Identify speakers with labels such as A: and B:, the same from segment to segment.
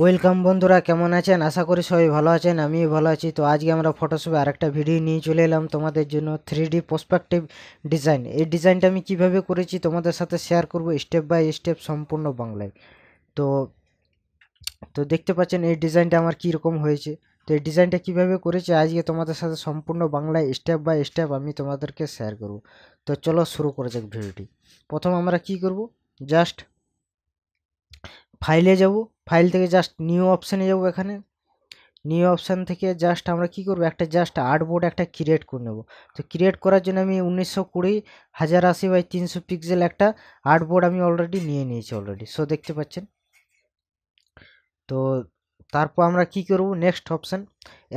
A: welcome বন্ধুরা কেমন আছেন আশা করি সবাই ভালো আছেন আমি ভালো আছি তো আজকে আমরা ফটোশপে আরেকটা ভিডিও নিয়ে চলে এলাম তোমাদের জন্য থ্রি ডি প্রসপেক্টিভ ডিজাইন এই ডিজাইনটা আমি কিভাবে করেছি তোমাদের সাথে শেয়ার করব স্টেপ বাই স্টেপ সম্পূর্ণ বাংলায় তো তো দেখতে পাচ্ছেন এই ডিজাইনটা আমার কীরকম হয়েছে তো এই ডিজাইনটা কীভাবে করেছি আজকে তোমাদের সাথে সম্পূর্ণ বাংলায় স্টেপ বাই স্টেপ আমি তোমাদেরকে শেয়ার করব তো চলো শুরু করে যাক ভিডিওটি প্রথম আমরা কি করব জাস্ট ফাইলে যাব ফাইল থেকে জাস্ট নিউ অপশানে যাব এখানে নিউ অপশান থেকে জাস্ট আমরা কি করব একটা জাস্ট আর্ট বোর্ড একটা ক্রিয়েট করে নেব তো ক্রিয়েট করার জন্য আমি উনিশশো কুড়ি হাজার আশি বাই তিনশো পিক্সেল একটা আর্ট বোর্ড আমি অলরেডি নিয়ে নিয়েছি অলরেডি সো দেখতে পাচ্ছেন তো তারপর আমরা কি করব নেক্সট অপশান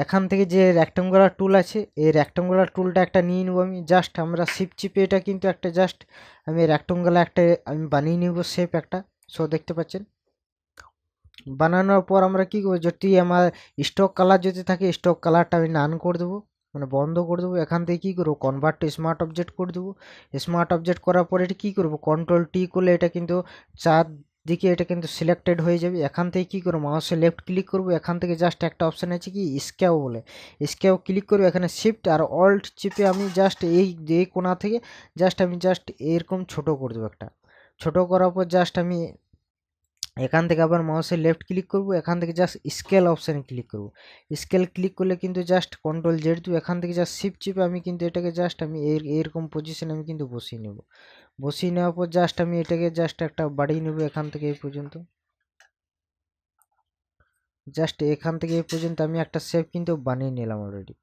A: এখান থেকে যে রেক্টাঙ্গুলার টুল আছে এই রেক্টাঙ্গুলার টুলটা একটা নিয়ে নেবো আমি জাস্ট আমরা শিপ চিপে এটা কিন্তু একটা জাস্ট আমি রেক্টাঙ্গুলার একটা আমি বানিয়ে নেব শেপ একটা সো দেখতে পাচ্ছেন বানানোর পর আমরা কী করবো যদি আমার স্টক কালার যদি থাকে স্টক কালারটা আমি নান করে দেবো মানে বন্ধ করে দেবো এখান থেকে কী করবো কনভার্ট স্মার্ট অবজেক্ট করে দেবো স্মার্ট অবজেক্ট করার পরে এটা কী করবো কন্ট্রোল টি করলে এটা কিন্তু চার দিকে এটা কিন্তু সিলেক্টেড হয়ে যাবে এখান থেকে কী করবো মাউসে লেফট ক্লিক করবো এখান থেকে জাস্ট একটা অপশান আছে কি স্ক্যাও বলে স্ক্যাও ক্লিক করবো এখানে শিফট আর অল্ট চিপে আমি জাস্ট এই এই কোণা থেকে জাস্ট আমি জাস্ট এরকম ছোট করে দেবো একটা ছোটো করার পর জাস্ট আমি এখান থেকে আবার মাউসে লেফট ক্লিক করব এখান থেকে জাস্ট স্কেল অপশানে ক্লিক করব স্কেল ক্লিক করলে কিন্তু জাস্ট কন্ট্রোল জেড দিয়ে এখান থেকে জাস্ট শিপ চিপে আমি কিন্তু এটাকে জাস্ট আমি এরকম পজিশানে আমি কিন্তু বসিয়ে নেব বসিয়ে নেওয়ার পর জাস্ট আমি এটাকে জাস্ট একটা বাড়িয়ে নেব এখান থেকে এই পর্যন্ত জাস্ট এখান থেকে এই পর্যন্ত আমি একটা শেপ কিন্তু বানিয়ে নিলাম অলরেডি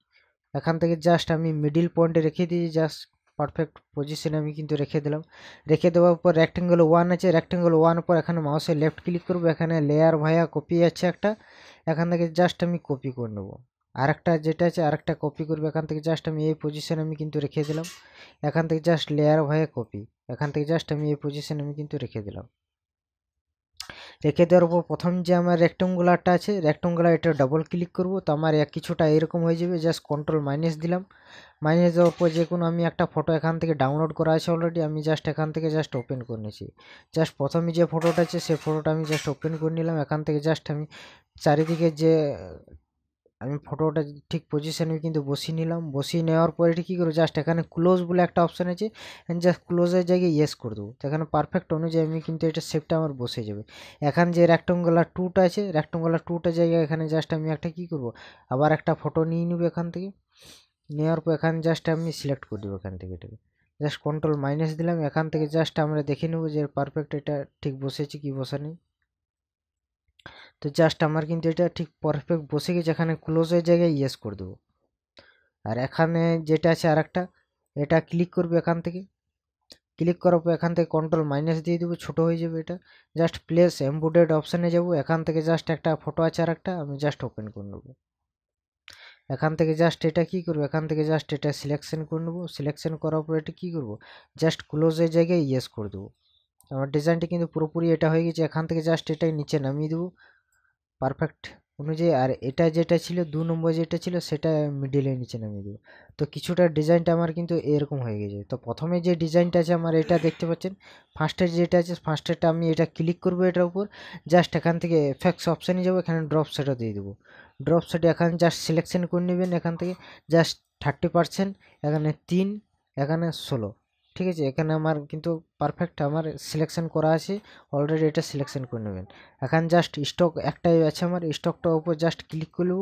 A: এখান থেকে জাস্ট আমি মিডিল পয়েন্টে রেখে দিয়েছি জাস্ট পারফেক্ট পজিশনে আমি কিন্তু রেখে দিলাম রেখে দেওয়ার পর রেক্টেঙ্গেল ওয়ান আছে রেক্টেঙ্গেল ওয়ান পর এখানে মাউসে লেফট ক্লিক করব এখানে লেয়ার ভায়া কপি আছে একটা এখান থেকে জাস্ট আমি কপি করে নেবো আরেকটা যেটা আছে আরেকটা কপি করব এখান থেকে জাস্ট আমি এই পজিশানে আমি কিন্তু রেখে দিলাম এখান থেকে জাস্ট লেয়ার ভায়া কপি এখান থেকে জাস্ট আমি এই পজিশানে আমি কিন্তু রেখে দিলাম রেখে দেওয়ার পর প্রথম যে আমার রেক্টেঙ্গুলারটা আছে রেক্টেঙ্গুলার এটা ডাবল ক্লিক করব তো আমার এক কিছুটা এরকম হয়ে যাবে জাস্ট কন্ট্রোল মাইনাস দিলাম মাইনাস দেওয়ার পর যে কোনো আমি একটা ফটো এখান থেকে ডাউনলোড করা আছে অলরেডি আমি জাস্ট এখান থেকে জাস্ট ওপেন করে নিয়েছি জাস্ট প্রথমে যে ফটোটা আছে সেই ফটোটা আমি জাস্ট ওপেন করে নিলাম এখান থেকে জাস্ট আমি চারিদিকে যে আমি ফটোটা ঠিক পজিশানে কিন্তু বসিয়ে নিলাম বসিয়ে নেওয়ার পরে এটা কী করবো জাস্ট এখানে ক্লোজ বলে একটা অপশান আছে জাস্ট ক্লোজের জায়গায় ইয়েস করে দেবো এখানে পারফেক্ট অনুযায়ী আমি কিন্তু এটা সেফটা আমার বসে যাবে এখানে যে রেক্টঙ্গুলার টুটা আছে রেক্টঙ্গুলার টুটা জায়গায় এখানে জাস্ট আমি একটা কী করবো আবার একটা ফটো নিয়ে নেবো এখান থেকে নেওয়ার পর এখানে জাস্ট আমি সিলেক্ট করে দেবো এখান থেকে এটাকে জাস্ট কন্ট্রোল মাইনাস দিলাম এখান থেকে জাস্ট আমরা দেখে নেবো যে পারফেক্ট এটা ঠিক বসেছে কি বসে নেই তো জাস্ট আমার কিন্তু এটা ঠিক পারফেক্ট বসে গেছে এখানে ক্লোজ হয়ে জায়গায় ইয়েস করে দেবো আর এখানে যেটা আছে আর একটা এটা ক্লিক করবে এখান থেকে ক্লিক করার পর এখান থেকে কন্ট্রোল মাইনাস দিয়ে দেবো ছোটো হয়ে যাবে এটা জাস্ট প্লেস এমবোর্ডেড অপশানে যাব এখান থেকে জাস্ট একটা ফটো আছে আর একটা আমি জাস্ট ওপেন করে নেবো এখান থেকে জাস্ট এটা কি করবো এখান থেকে জাস্ট এটা সিলেকশন করে নেবো সিলেকশন করার পর এটা কী করবো জাস্ট ক্লোজের জায়গায় ইয়েস করে দেবো আমার ডিজাইনটা কিন্তু পুরোপুরি এটা হয়ে গেছে এখান থেকে জাস্ট এটাই নিচে নামিয়ে দেবো পারফেক্ট অনুযায়ী আর এটা যেটা ছিল দু নম্বর যেটা ছিল সেটা মিডিলে নিচে নামিয়ে দেবো তো কিছুটা ডিজাইনটা আমার কিন্তু এরকম হয়ে গেছে তো প্রথমে যে ডিজাইনটা আছে আমার এটা দেখতে পাচ্ছেন ফার্স্টের যেটা আছে ফার্স্টেরটা আমি এটা ক্লিক করবো এটার উপর জাস্ট এখান থেকে ফ্যাক্স অপশানে যাবো এখানে ড্রপ সেটা দিয়ে দেবো ড্রপ সেটা এখানে জাস্ট সিলেকশন করে নেবেন এখান থেকে জাস্ট থার্টি পারসেন্ট এখানে তিন এখানে ষোলো ঠিক আছে এখানে আমার কিন্তু পারফেক্ট আমার সিলেকশন করা আছে অলরেডি এটা সিলেকশন করে নেবেন এখন জাস্ট স্টক একটাই আছে আমার স্টকটার উপর জাস্ট ক্লিক করব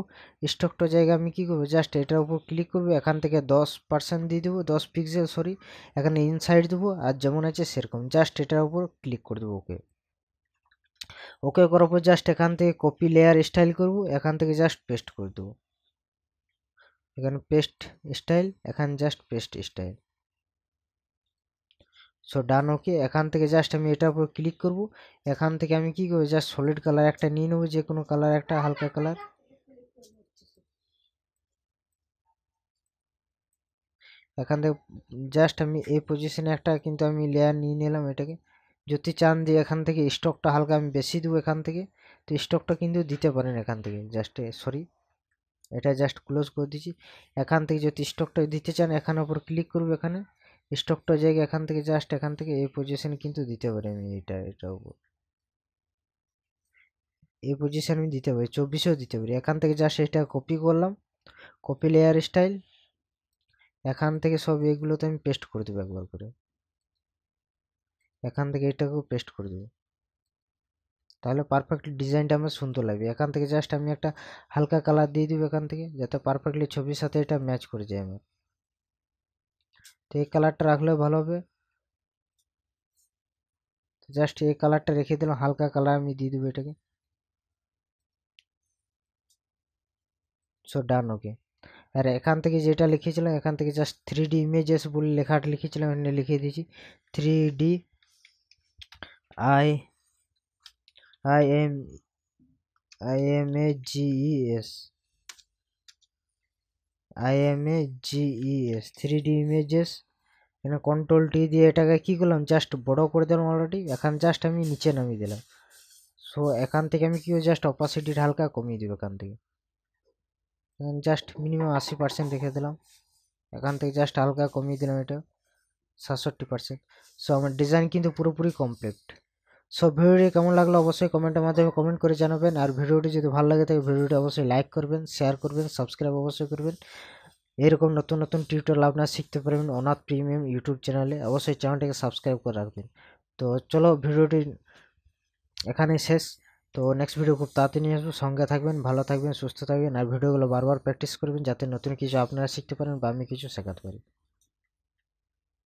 A: স্টকটার জায়গায় আমি কী করবো জাস্ট এটার উপর ক্লিক করবো এখান থেকে দশ পার্সেন্ট দিয়ে দেবো দশ পিক্সেল সরি এখানে ইনসাইড দেবো আর যেমন আছে সেরকম জাস্ট এটার উপর ক্লিক করে দেবো ওকে ওকে করার পর জাস্ট এখান থেকে কপি লেয়ার স্টাইল করব এখান থেকে জাস্ট পেস্ট করে দেবো এখানে পেস্ট স্টাইল এখানে just paste style so done okay এখান থেকে জাস্ট আমি এটার উপর ক্লিক করব এখান থেকে আমি কি করবো জাস্ট সলিড কালার একটা নিয়ে নেবো যে কোনো কালার একটা হালকা কালার এখান থেকে জাস্ট আমি এই পজিশনে একটা কিন্তু আমি লেয়ার নিয়ে নিলাম এটাকে যদি চান যে এখান থেকে স্টকটা হালকা আমি বেশি দেবো এখান থেকে তো স্টকটা কিন্তু দিতে পারেন এখান থেকে জাস্ট সরি এটা জাস্ট ক্লোজ করে দিচ্ছি এখান থেকে যদি স্টকটা দিতে চান এখানের ওপর ক্লিক করবো এখানে স্টকটা যায় এখান থেকে জাস্ট এখান থেকে এই পজিশন কিন্তু দিতে পারি আমি এটা এটার উপর এই পজিশন আমি দিতে পারি চব্বিশেও দিতে পারি এখান থেকে জাস্ট এটা কপি করলাম কপি লেয়ার স্টাইল এখান থেকে সব এগুলোতে আমি পেস্ট করে দেবো একবার করে এখান থেকে এটাকেও পেস্ট করে দেবো তাহলে পারফেক্টলি ডিজাইনটা আমার সুন্দর লাগবে এখান থেকে জাস্ট আমি একটা হালকা কালার দিয়ে দিব এখান থেকে যাতে পারফেক্টলি ছবির সাথে এটা ম্যাচ করে যায় আমার এই কালারটা রাখলে ভালো হবে জাস্ট এই কালারটা রেখে দিলাম হালকা কালার আমি দিয়ে দেবো এটাকে সো ডান ওকে আর এখান থেকে যেটা লিখেছিলাম এখান থেকে জাস্ট থ্রি ডি ইমেজেস বলে লেখাটা লিখেছিলাম এখানে লিখে দিয়েছি three D I I M I M A G E S I M A G E S three D images এখানে কন্ট্রোল টি দিয়ে এটাকে কী করলাম জাস্ট বড় করে দিলাম অলরেডি এখন জাস্ট আমি নিচে নামিয়ে দিলাম সো এখান থেকে আমি কি জাস্ট অপাসিটি হালকা কমিয়ে দিব এখান থেকে জাস্ট মিনিমাম আশি পার্সেন্ট রেখে দিলাম এখান থেকে জাস্ট হালকা কমিয়ে দিলাম এটা সাতষট্টি পার্সেন্ট সো আমার ডিজাইন কিন্তু পুরোপুরি কমপ্লিট সব ভিডিওটি কেমন লাগলো অবশ্যই কমেন্টের মাধ্যমে কমেন্ট করে জানাবেন আর ভিডিওটি যদি ভালো লাগে থাকে ভিডিওটি অবশ্যই লাইক করবেন শেয়ার করবেন সাবস্ক্রাইব অবশ্যই করবেন এরকম নতুন নতুন টিউটোরিয়াল আপনারা শিখতে পারবেন অনাথ প্রিমিয়াম ইউটিউব চ্যানেলে অবশ্যই চ্যানেলটিকে সাবস্ক্রাইব করে রাখবেন তো চলো ভিডিওটি এখানেই শেষ তো নেক্সট ভিডিও খুব তাড়াতাড়ি নিয়ে আসবো সঙ্গে থাকবেন ভালো থাকবেন সুস্থ থাকবেন আর ভিডিওগুলো বারবার প্র্যাকটিস করবেন যাতে নতুন কিছু আপনারা শিখতে পারেন বা আমি কিছু শেখাতে পারি